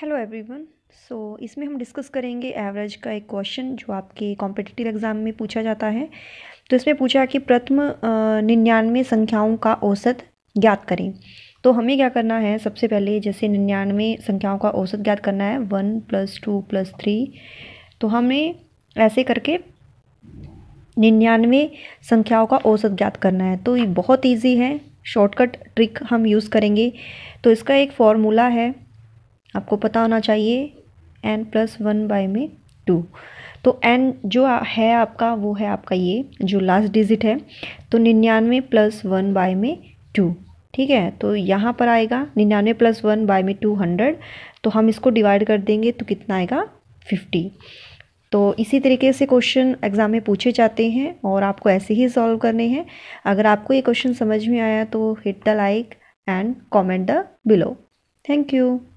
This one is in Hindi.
हेलो एवरीवन सो इसमें हम डिस्कस करेंगे एवरेज का एक क्वेश्चन जो आपके कॉम्पिटिटिव एग्ज़ाम में पूछा जाता है तो इसमें पूछा कि प्रथम निन्यानवे संख्याओं का औसत ज्ञात करें तो हमें क्या करना है सबसे पहले जैसे निन्यानवे संख्याओं का औसत ज्ञात करना है one plus two plus three तो हमें ऐसे करके निन्यानवे संख्याओं का औसत ज्ञात करना है तो ये बहुत ईजी है शॉर्टकट ट्रिक हम यूज़ करेंगे तो इसका एक फॉर्मूला है आपको पता होना चाहिए एन प्लस वन बाई में टू तो एन जो है आपका वो है आपका ये जो लास्ट डिजिट है तो निन्यानवे प्लस वन बाय में टू ठीक है तो यहाँ पर आएगा निन्यानवे प्लस वन बाय में टू हंड्रेड तो हम इसको डिवाइड कर देंगे तो कितना आएगा फिफ्टी तो इसी तरीके से क्वेश्चन एग्ज़ाम में पूछे जाते हैं और आपको ऐसे ही सॉल्व करने हैं अगर आपको ये क्वेश्चन समझ में आया तो hit the like and comment the below thank you